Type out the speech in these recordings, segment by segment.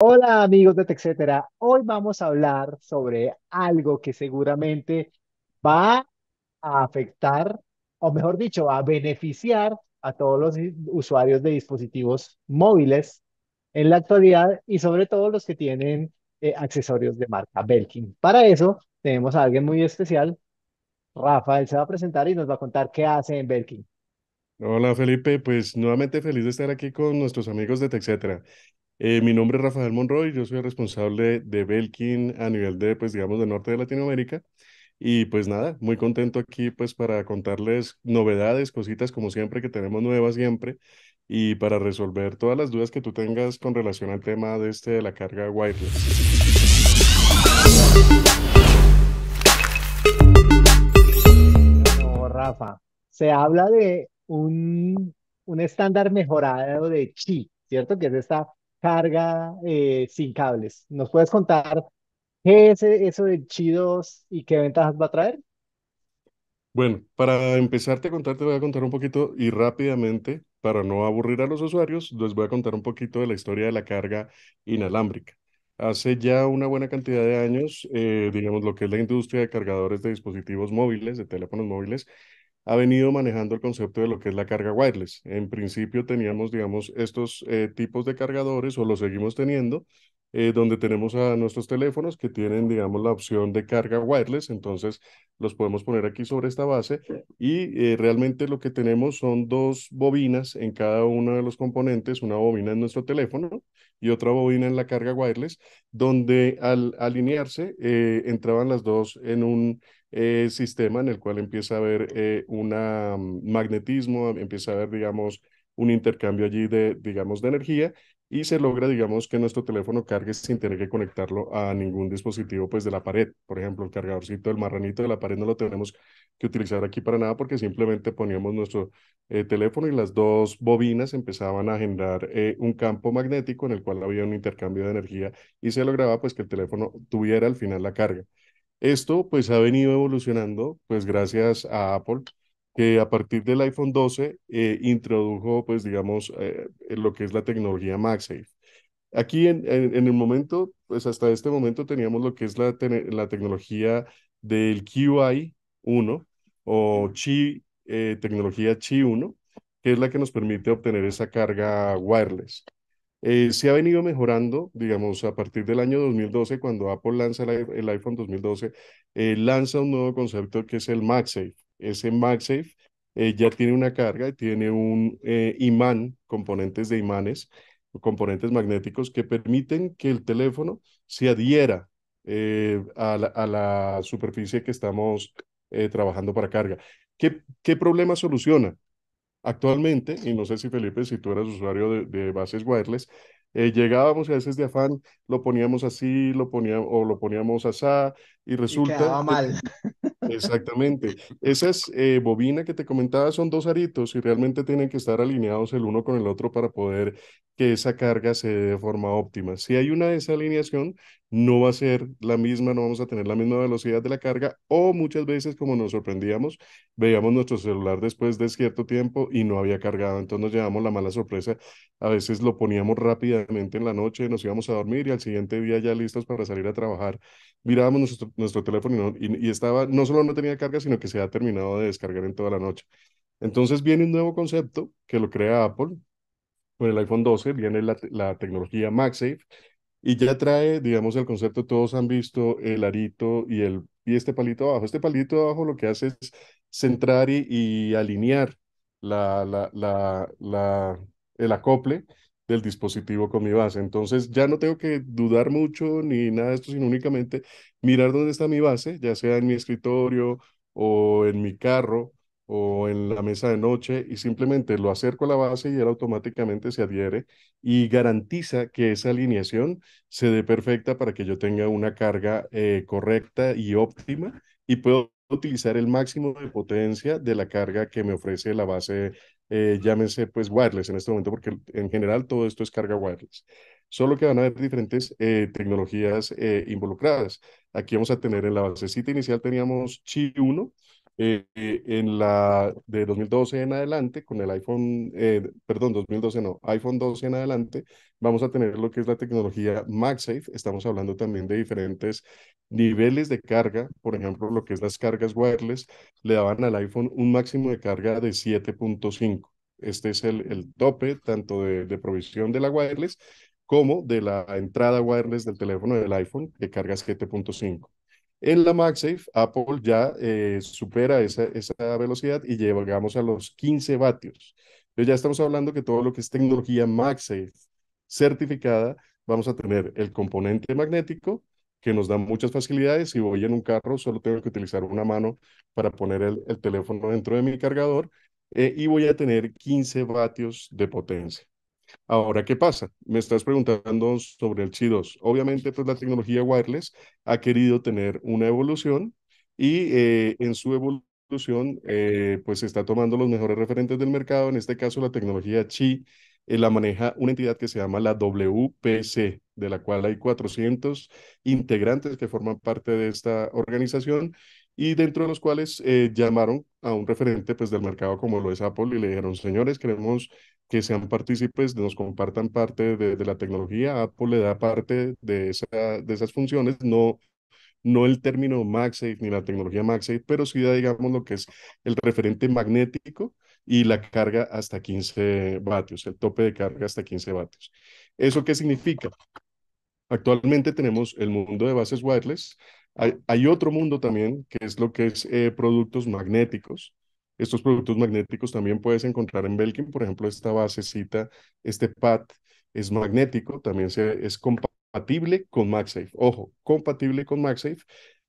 Hola amigos de TechCetera, hoy vamos a hablar sobre algo que seguramente va a afectar, o mejor dicho, a beneficiar a todos los usuarios de dispositivos móviles en la actualidad y sobre todo los que tienen eh, accesorios de marca Belkin. Para eso tenemos a alguien muy especial, Rafael se va a presentar y nos va a contar qué hace en Belkin. Hola Felipe, pues nuevamente feliz de estar aquí con nuestros amigos de TechCetera. Eh, mi nombre es Rafael Monroy, yo soy el responsable de Belkin a nivel de, pues digamos, de norte de Latinoamérica. Y pues nada, muy contento aquí pues para contarles novedades, cositas como siempre que tenemos nuevas siempre y para resolver todas las dudas que tú tengas con relación al tema de este de la carga wireless. No, Rafa, se habla de un, un estándar mejorado de chi, ¿cierto? Que es esta carga eh, sin cables. ¿Nos puedes contar qué es e-, eso de Chidos y qué ventajas va a traer? Bueno, para empezarte a contar, te voy a contar un poquito y rápidamente, para no aburrir a los usuarios, les voy a contar un poquito de la historia de la carga inalámbrica. Hace ya una buena cantidad de años, eh, digamos, lo que es la industria de cargadores de dispositivos móviles, de teléfonos móviles, ha venido manejando el concepto de lo que es la carga wireless. En principio teníamos, digamos, estos eh, tipos de cargadores o los seguimos teniendo, eh, donde tenemos a nuestros teléfonos que tienen, digamos, la opción de carga wireless. Entonces, los podemos poner aquí sobre esta base y eh, realmente lo que tenemos son dos bobinas en cada uno de los componentes, una bobina en nuestro teléfono y otra bobina en la carga wireless, donde al alinearse eh, entraban las dos en un sistema en el cual empieza a haber un mm, magnetismo, empieza a haber, digamos, un intercambio allí de, digamos, de energía y se logra, digamos, que nuestro teléfono cargue sin tener que conectarlo a ningún dispositivo pues de la pared. Por ejemplo, el cargadorcito, del marranito de la pared no lo tenemos que utilizar aquí para nada porque simplemente poníamos nuestro eh, teléfono y las dos bobinas empezaban a generar eh, un campo magnético en el cual había un intercambio de energía y se lograba pues que el teléfono tuviera al final la carga. Esto pues ha venido evolucionando pues gracias a Apple que a partir del iPhone 12 eh, introdujo, pues digamos, eh, lo que es la tecnología MagSafe. Aquí en, el momento, pues hasta este momento teníamos lo que es la, tecnología del QI 1 o Qi, eh, tecnología Qi 1, que es la que nos permite obtener esa carga wireless. se ha venido mejorando, digamos, a partir del año 2012, cuando Apple lanza el, el iPhone 2012, lanza un nuevo concepto que es el MagSafe ese MagSafe eh, ya tiene una carga, y tiene un eh, imán, componentes de imanes, componentes magnéticos que permiten que el teléfono se adhiera eh, a, la, superficie que estamos trabajando para carga. ¿Qué, problema soluciona? Actualmente, y no sé si Felipe, si tú eras usuario de, bases wireless, llegábamos a veces de afán lo poníamos así, lo poníamos o lo poníamos asá y resulta y mal. Exactamente. Esas bobinas eh, bobina que te comentaba son dos aritos y realmente tienen que estar alineados el uno con el otro para poder que esa carga se dé de forma óptima. Si hay una desalineación, no va a ser la misma, no vamos a tener la misma velocidad de la carga o muchas veces como nos sorprendíamos, veíamos nuestro celular después de cierto tiempo y no había cargado, entonces nos llevamos la mala sorpresa, a veces lo poníamos rápidamente en la noche, nos íbamos a dormir y al siguiente día ya listos para salir a trabajar, mirábamos nuestro, teléfono y, no, estaba, no solo no tenía carga, sino que se había terminado de descargar en toda la noche. Entonces viene un nuevo concepto que lo crea Apple con el iPhone 12, viene la, la tecnología MagSafe, y ya trae, digamos, el concepto, todos han visto el arito y, el, y este palito abajo. Este palito abajo lo que hace es centrar y, alinear la, la, la, el acople del dispositivo con mi base. Entonces ya no tengo que dudar mucho ni nada de esto, sino únicamente mirar dónde está mi base, ya sea en mi escritorio o en mi carro o en la mesa de noche y simplemente lo acerco a la base y él automáticamente se adhiere y garantiza que esa alineación se dé perfecta para que yo tenga una carga eh, correcta y óptima y puedo utilizar el máximo de potencia de la carga que me ofrece la base, eh, llámese pues wireless en este momento, porque en general todo esto es carga wireless. Solo que van a haber diferentes eh, tecnologías involucradas. Aquí vamos a tener en la basecita inicial teníamos Chi 1, eh, eh, en la de 2012 en adelante, con el iPhone, eh, perdón, 2012 no, iPhone 12 en adelante, vamos a tener lo que es la tecnología MagSafe. Estamos hablando también de diferentes niveles de carga, por ejemplo, lo que es las cargas wireless, le daban al iPhone un máximo de carga de 7.5. Este es el, el tope tanto de, de provisión de la wireless como de la entrada wireless del teléfono del iPhone que carga 7.5. En la MagSafe, Apple ya eh, supera esa, velocidad y llegamos a los 15 vatios. Entonces ya estamos hablando que todo lo que es tecnología MagSafe certificada, vamos a tener el componente magnético que nos da muchas facilidades. Si voy en un carro, solo tengo que utilizar una mano para poner el, teléfono dentro de mi cargador eh, y voy a tener 15 vatios de potencia. Ahora, ¿qué pasa? Me estás preguntando sobre el chi 2. Obviamente, pues la tecnología wireless ha querido tener una evolución y eh, en su evolución, eh, pues está tomando los mejores referentes del mercado. En este caso, la tecnología chi eh, la maneja una entidad que se llama la WPC, de la cual hay 400 integrantes que forman parte de esta organización y dentro de los cuales llamaron a un referente pues, del mercado como lo es Apple y le dijeron, señores, queremos que sean partícipes, nos compartan parte de, la tecnología. Apple le da parte de, esas funciones, no, no el término MagSafe ni la tecnología MagSafe, pero sí da, digamos, lo que es el referente magnético y la carga hasta 15 vatios, el tope de carga hasta 15 vatios. ¿Eso qué significa? Actualmente tenemos el mundo de bases wireless. Hay, otro mundo también, que es lo que es eh, productos magnéticos, estos productos magnéticos también puedes encontrar en Belkin, por ejemplo, esta basecita, este pad es magnético, también se, es compatible con MagSafe. Ojo, compatible con MagSafe,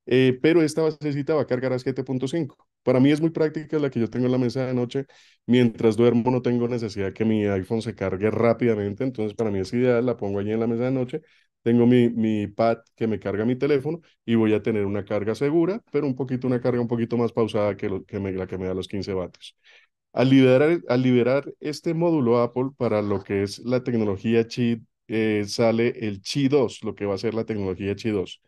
eh, pero esta basecita va a cargar a 7.5. Para mí es muy práctica la que yo tengo en la mesa de noche. Mientras duermo no tengo necesidad que mi iPhone se cargue rápidamente, entonces para mí es ideal, la pongo allí en la mesa de noche tengo mi, mi pad que me carga mi teléfono y voy a tener una carga segura, pero un poquito, una carga un poquito más pausada que, que me, la que me da los 15 vatios. Al liberar, al liberar este módulo Apple para lo que es la tecnología Qi, eh, sale el chi 2, lo que va a ser la tecnología chi 2.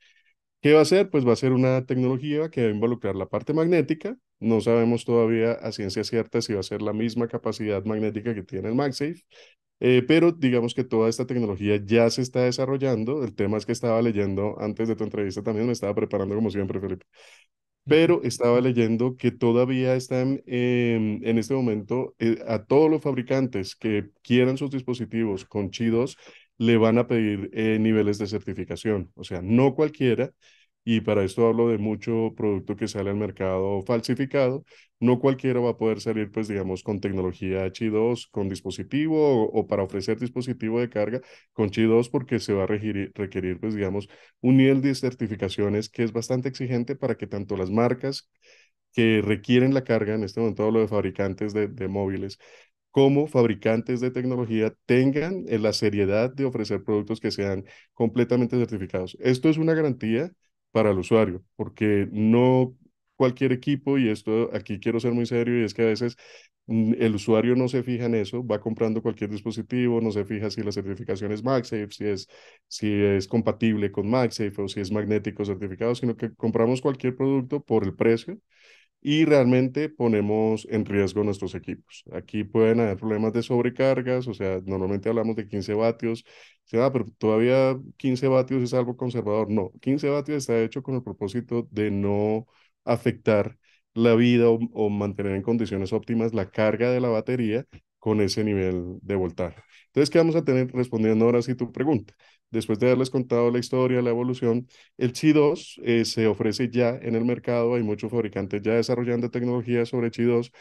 ¿Qué va a ser? Pues va a ser una tecnología que va a involucrar la parte magnética. No sabemos todavía a ciencia cierta si va a ser la misma capacidad magnética que tiene el MagSafe, eh, pero digamos que toda esta tecnología ya se está desarrollando. El tema es que estaba leyendo antes de tu entrevista también, me estaba preparando como siempre, Felipe. Pero estaba leyendo que todavía están em, en este momento eh, a todos los fabricantes que quieran sus dispositivos con chidos le van a pedir eh, niveles de certificación. O sea, no cualquiera, y para esto hablo de mucho producto que sale al mercado falsificado, no cualquiera va a poder salir, pues digamos, con tecnología H2, con dispositivo o, para ofrecer dispositivo de carga con H2 porque se va a requerir, pues digamos, un nivel de certificaciones que es bastante exigente para que tanto las marcas que requieren la carga, en este momento hablo de fabricantes de, de móviles, como fabricantes de tecnología tengan eh, la seriedad de ofrecer productos que sean completamente certificados. Esto es una garantía para el usuario, porque no cualquier equipo, y esto aquí quiero ser muy serio, y es que a veces mm, el usuario no se fija en eso, va comprando cualquier dispositivo, no se fija si la certificación es MagSafe, si es, si es compatible con MagSafe o si es magnético certificado, sino que compramos cualquier producto por el precio y realmente ponemos en riesgo nuestros equipos. Aquí pueden haber problemas de sobrecargas, o sea, normalmente hablamos de 15 vatios, ah, pero todavía 15 vatios es algo conservador. No, 15 vatios está hecho con el propósito de no afectar la vida o, mantener en condiciones óptimas la carga de la batería con ese nivel de voltaje. Entonces, ¿qué vamos a tener respondiendo ahora si tu pregunta? Después de haberles contado la historia, la evolución, el Chi eh, 2 se ofrece ya en el mercado, hay muchos fabricantes ya desarrollando tecnología sobre Chi 2,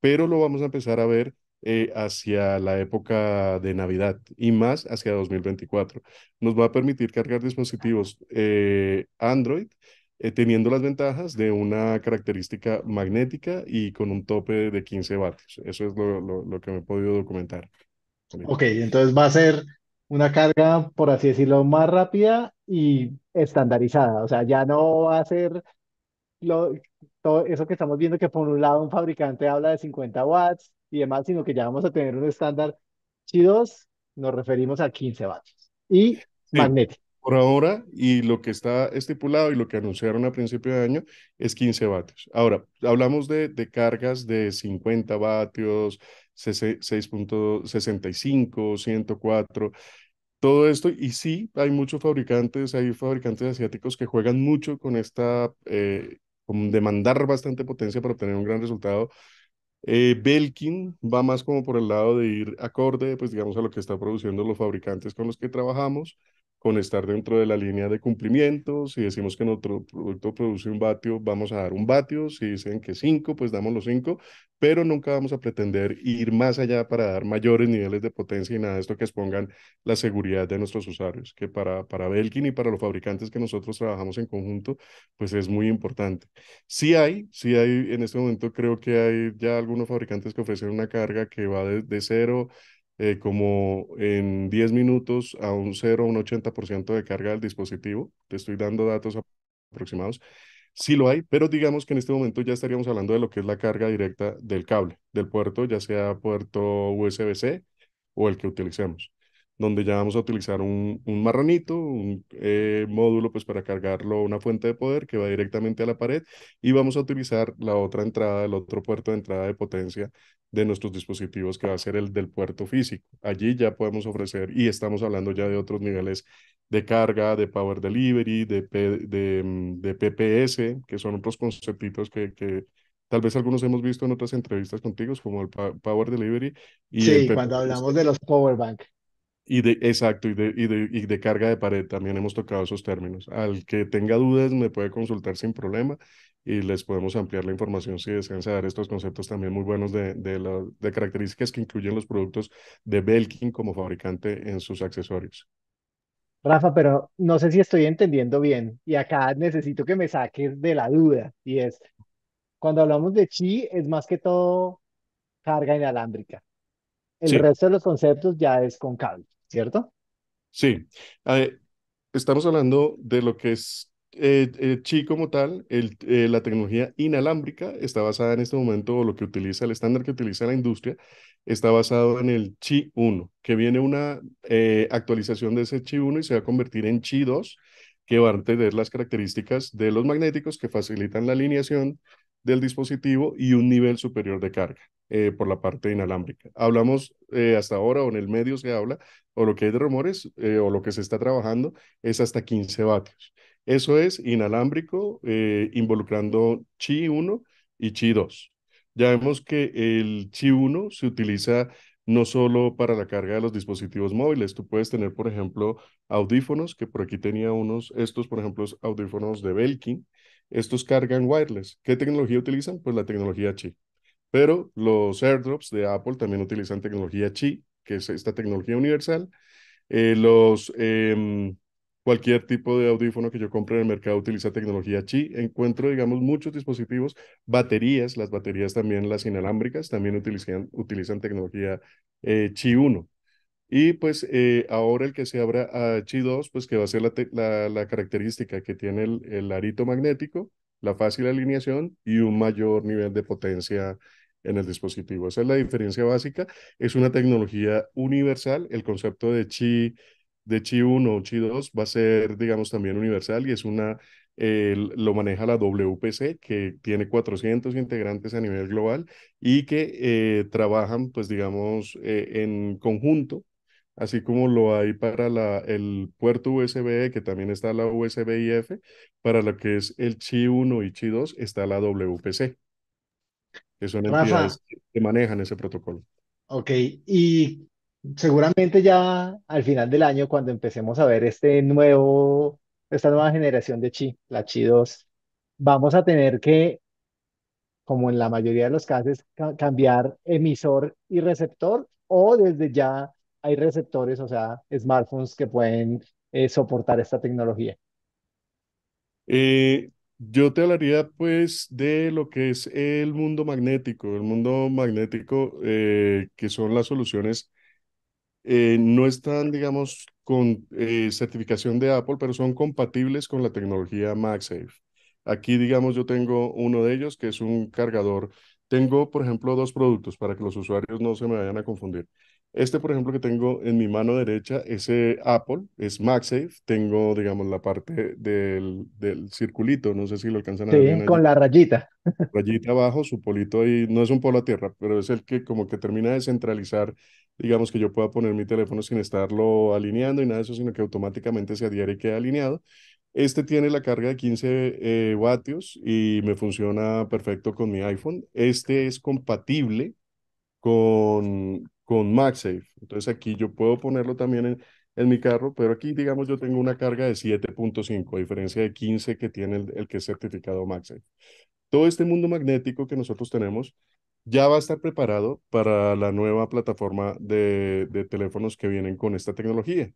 pero lo vamos a empezar a ver eh, hacia la época de Navidad y más hacia 2024. Nos va a permitir cargar dispositivos eh, Android eh, teniendo las ventajas de una característica magnética y con un tope de 15 vatios. Eso es lo, que me he podido documentar. Ok, entonces va a ser una carga, por así decirlo, más rápida y estandarizada. O sea, ya no va a ser lo, todo eso que estamos viendo que por un lado un fabricante habla de 50 watts y demás, sino que ya vamos a tener un estándar. chidos, nos referimos a 15 vatios y magnético. Por ahora, y lo que está estipulado y lo que anunciaron a principio de año es 15 vatios. Ahora, hablamos de, de cargas de 50 vatios, 6.65, 104, todo esto. Y sí, hay muchos fabricantes, hay fabricantes asiáticos que juegan mucho con esta, eh, con demandar bastante potencia para obtener un gran resultado. Eh, Belkin va más como por el lado de ir acorde, pues digamos, a lo que están produciendo los fabricantes con los que trabajamos con estar dentro de la línea de cumplimiento. Si decimos que nuestro producto produce un vatio, vamos a dar un vatio. Si dicen que cinco, pues damos los cinco, pero nunca vamos a pretender ir más allá para dar mayores niveles de potencia y nada de esto que expongan la seguridad de nuestros usuarios, que para, para Belkin y para los fabricantes que nosotros trabajamos en conjunto, pues es muy importante. Sí hay, sí hay, en este momento creo que hay ya algunos fabricantes que ofrecen una carga que va de, de cero eh, como en 10 minutos a un 0, un 80% de carga del dispositivo. Te estoy dando datos aproximados. Sí lo hay, pero digamos que en este momento ya estaríamos hablando de lo que es la carga directa del cable, del puerto, ya sea puerto USB-C o el que utilicemos donde ya vamos a utilizar un, marranito, un eh, módulo pues para cargarlo una fuente de poder que va directamente a la pared y vamos a utilizar la otra entrada, el otro puerto de entrada de potencia de nuestros dispositivos que va a ser el del puerto físico. Allí ya podemos ofrecer y estamos hablando ya de otros niveles de carga, de power delivery, de, PPS, mm, que son otros conceptitos que, tal vez algunos hemos visto en otras entrevistas contigo, como el Power Delivery. Y sí, cuando hablamos de los Power Bank. Y de, exacto, y de, y, de, carga de pared, también hemos tocado esos términos. Al que tenga dudas me puede consultar sin problema y les podemos ampliar la información si desean saber estos conceptos también muy buenos de, de, de características que incluyen los productos de Belkin como fabricante en sus accesorios. Rafa, pero no sé si estoy entendiendo bien y acá necesito que me saques de la duda y es, cuando hablamos de chi es más que todo carga inalámbrica. El resto de los conceptos ya es con cable. ¿cierto? Sí. Eh, estamos hablando de lo que es eh, eh chi como tal, el, eh, la tecnología inalámbrica está basada en este momento, o lo que utiliza, el estándar que utiliza la industria, está basado en el chi 1, que viene una actualización de ese chi 1 y se va a convertir en chi 2, que va a tener las características de los magnéticos que facilitan la alineación, del dispositivo y un nivel superior de carga eh, por la parte inalámbrica. Hablamos eh, hasta ahora o en el medio se habla, o lo que hay de rumores eh, o lo que se está trabajando es hasta 15 vatios. Eso es inalámbrico involucrando Chi 1 y Chi 2. Ya vemos que el Chi 1 se utiliza no solo para la carga de los dispositivos móviles, tú puedes tener, por ejemplo, audífonos, que por aquí tenía unos, estos, por ejemplo, audífonos de Belkin, estos cargan wireless. ¿Qué tecnología utilizan? Pues la tecnología Qi. Pero los airdrops de Apple también utilizan tecnología Qi, que es esta tecnología universal. Eh, los, em, cualquier tipo de audífono que yo compre en el mercado utiliza tecnología Qi. Encuentro, digamos, muchos dispositivos, baterías, las baterías también, las inalámbricas, también utilizan, utilizan tecnología chi eh, 1. Y pues eh, ahora el que se abra a chi 2 pues que va a ser la, característica que tiene el, el, arito magnético, la fácil alineación y un mayor nivel de potencia en el dispositivo. Esa es la diferencia básica. Es una tecnología universal. El concepto de Chi, de Chi 1 o Chi 2 va a ser, digamos, también universal y es una, lo maneja la WPC, que tiene 400 integrantes a nivel global y que eh, trabajan, pues, digamos, eh, en conjunto así como lo hay para la, el puerto USB, e, que también está la USB IF, para lo que es el Chi 1 y Chi 2 está la WPC, que son que manejan ese protocolo. Ok, y seguramente ya al final del año, cuando empecemos a ver este nuevo, esta nueva generación de Chi, la Chi 2, vamos a tener que, como en la mayoría de los casos, cambiar emisor y receptor o desde ya hay receptores, o sea, smartphones que pueden eh, soportar esta tecnología? Eh, yo te hablaría pues de lo que es el mundo magnético, el mundo magnético eh, que son las soluciones. no están, digamos, con certificación de Apple, pero son compatibles con la tecnología MagSafe. Aquí, digamos, yo tengo uno de ellos que es un cargador. Tengo, por ejemplo, dos productos para que los usuarios no se me vayan a confundir. Este, por ejemplo, que tengo en mi mano derecha, ese eh, Apple, es MagSafe. Tengo, digamos, la parte del, del circulito, no sé si lo alcanzan a ver. Sí, con la rayita. Rayita abajo, su polito ahí, no es un polo a tierra, pero es el que como que termina de centralizar, digamos, que yo pueda poner mi teléfono sin estarlo alineando y nada de eso, sino que automáticamente se adhiere y queda alineado. Este tiene la carga de 15 eh, vatios y me funciona perfecto con mi iPhone. Este es compatible con, con MagSafe. Entonces aquí yo puedo ponerlo también en, en mi carro, pero aquí digamos yo tengo una carga de 7.5, a diferencia de 15 que tiene el, que es certificado MagSafe. Todo este mundo magnético que nosotros tenemos ya va a estar preparado para la nueva plataforma de, de teléfonos que vienen con esta tecnología.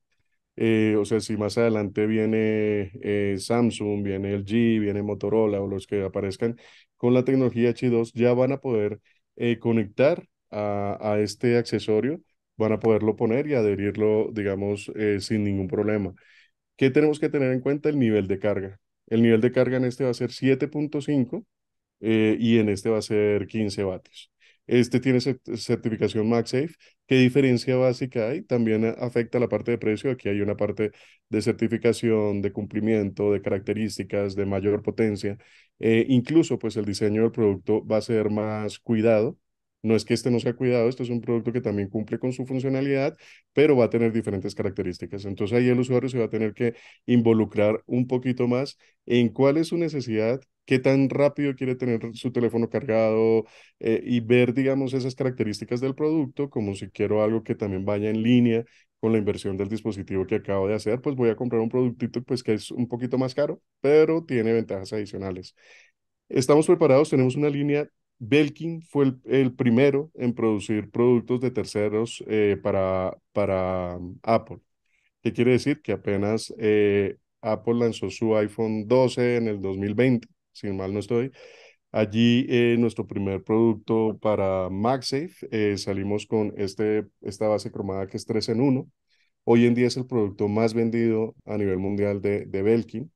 Eh, o sea, si más adelante viene eh, Samsung, viene LG, viene Motorola o los que aparezcan con la tecnología H2, ya van a poder eh, conectar a, este accesorio, van a poderlo poner y adherirlo, digamos, eh, sin ningún problema. ¿Qué tenemos que tener en cuenta? El nivel de carga. El nivel de carga en este va a ser 7.5 eh, y en este va a ser 15 vatios. Este tiene certificación MagSafe. ¿Qué diferencia básica hay? También afecta la parte de precio. Aquí hay una parte de certificación, de cumplimiento, de características, de mayor potencia. Eh, incluso, pues el diseño del producto va a ser más cuidado no es que este no sea cuidado, este es un producto que también cumple con su funcionalidad, pero va a tener diferentes características. Entonces ahí el usuario se va a tener que involucrar un poquito más en cuál es su necesidad, qué tan rápido quiere tener su teléfono cargado eh, y ver, digamos, esas características del producto, como si quiero algo que también vaya en línea con la inversión del dispositivo que acabo de hacer, pues voy a comprar un productito pues que es un poquito más caro, pero tiene ventajas adicionales. Estamos preparados, tenemos una línea Belkin fue el, primero en producir productos de terceros eh, para, para um, Apple. ¿Qué quiere decir? Que apenas eh, Apple lanzó su iPhone 12 en el 2020, si mal no estoy. Allí eh, nuestro primer producto para MagSafe, salimos con este, esta base cromada que es 3 en 1. Hoy en día es el producto más vendido a nivel mundial de, de Belkin.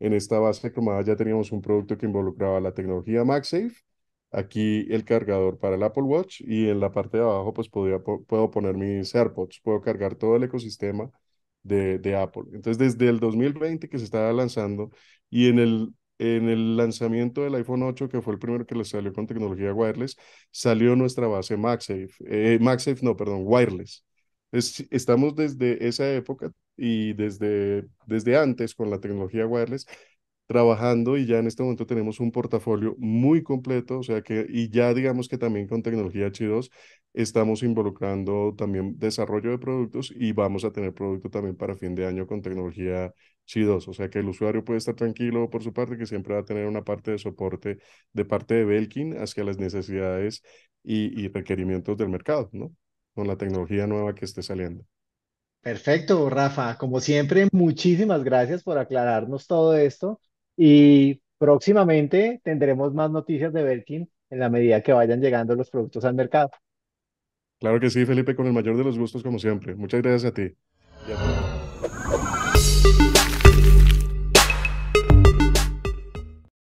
En esta base cromada ya teníamos un producto que involucraba la tecnología MagSafe aquí el cargador para el Apple Watch y en la parte de abajo pues podía, puedo poner mis AirPods, puedo cargar todo el ecosistema de, de, Apple. Entonces desde el 2020 que se estaba lanzando y en el, en el lanzamiento del iPhone 8 que fue el primero que le salió con tecnología wireless, salió nuestra base MagSafe, eh, MagSafe no, perdón, wireless. estamos desde esa época y desde, desde antes con la tecnología wireless trabajando y ya en este momento tenemos un portafolio muy completo, o sea que, y ya digamos que también con tecnología H2 estamos involucrando también desarrollo de productos y vamos a tener producto también para fin de año con tecnología H2, o sea que el usuario puede estar tranquilo por su parte, que siempre va a tener una parte de soporte de parte de Belkin hacia las necesidades y, y requerimientos del mercado, ¿no? Con la tecnología nueva que esté saliendo. Perfecto, Rafa. Como siempre, muchísimas gracias por aclararnos todo esto. Y próximamente tendremos más noticias de Belkin en la medida que vayan llegando los productos al mercado. Claro que sí, Felipe, con el mayor de los gustos como siempre. Muchas gracias a ti.